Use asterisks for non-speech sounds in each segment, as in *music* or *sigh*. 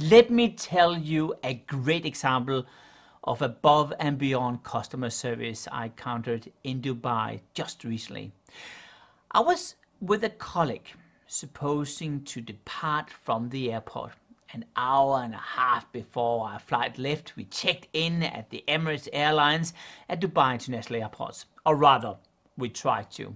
Let me tell you a great example of above and beyond customer service I encountered in Dubai just recently. I was with a colleague supposing to depart from the airport. An hour and a half before our flight left, we checked in at the Emirates Airlines at Dubai International Airport. Or rather, we tried to.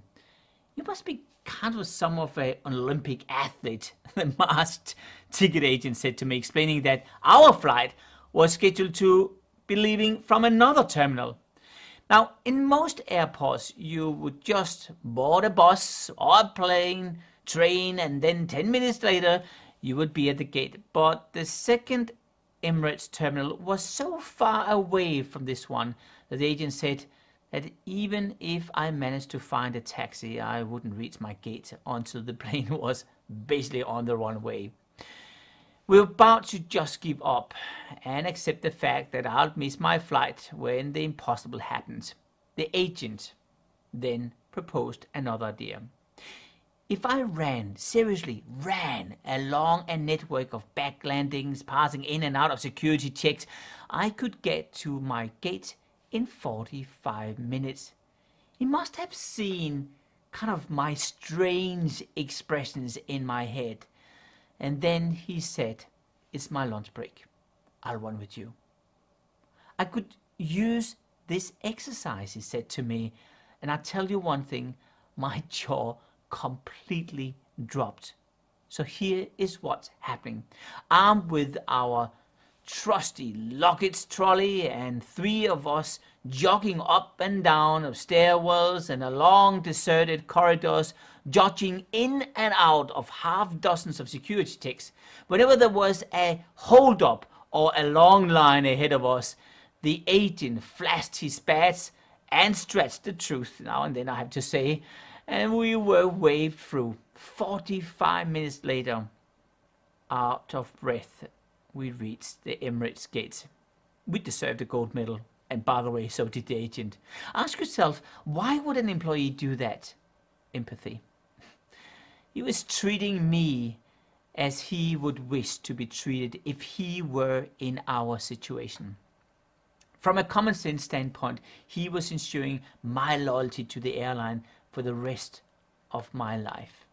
You must be kind of some of an Olympic athlete, *laughs* the masked ticket agent said to me, explaining that our flight was scheduled to be leaving from another terminal. Now, in most airports, you would just board a bus or a plane, train, and then 10 minutes later, you would be at the gate. But the second Emirates terminal was so far away from this one that the agent said, that even if I managed to find a taxi, I wouldn't reach my gate until the *laughs* plane was basically on the runway. We were about to just give up and accept the fact that I'll miss my flight when the impossible happens. The agent then proposed another idea. If I ran, seriously ran, along a network of back landings, passing in and out of security checks, I could get to my gate in 45 minutes. He must have seen kind of my strange expressions in my head. And then he said, It's my lunch break. I'll run with you. I could use this exercise, he said to me. And I tell you one thing, my *laughs* jaw completely dropped. So here is what's happening. Armed with our trusty Lockett's trolley and three of us jogging up and down of stairwells and along deserted corridors, dodging in and out of half dozens of security ticks. Whenever there was a hold-up or a long line ahead of us, the agent flashed his badge and stretched the truth now and then, I have to say, and we were waved through. 45 minutes later, out of breath we reached the Emirates Gate. We deserved a gold medal, and by the way, so did the agent. Ask yourself, why would an employee do that? Empathy. He was treating me as he would wish to be treated if he were in our situation. From a common sense standpoint, he was ensuring my loyalty to the airline for the rest of my life.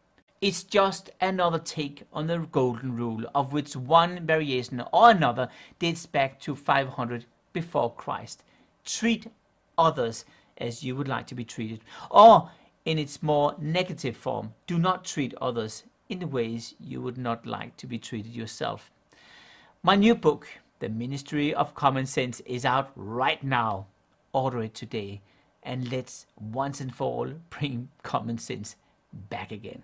It's just another take on the golden rule, of which one variation or another dates back to 500 before Christ. Treat others as you would like to be treated, or in its more negative form, do not treat others in the ways you would not like to be treated yourself. My new book, The Ministry of Common Sense, is out right now. Order it today and let's once and for all bring common sense back again.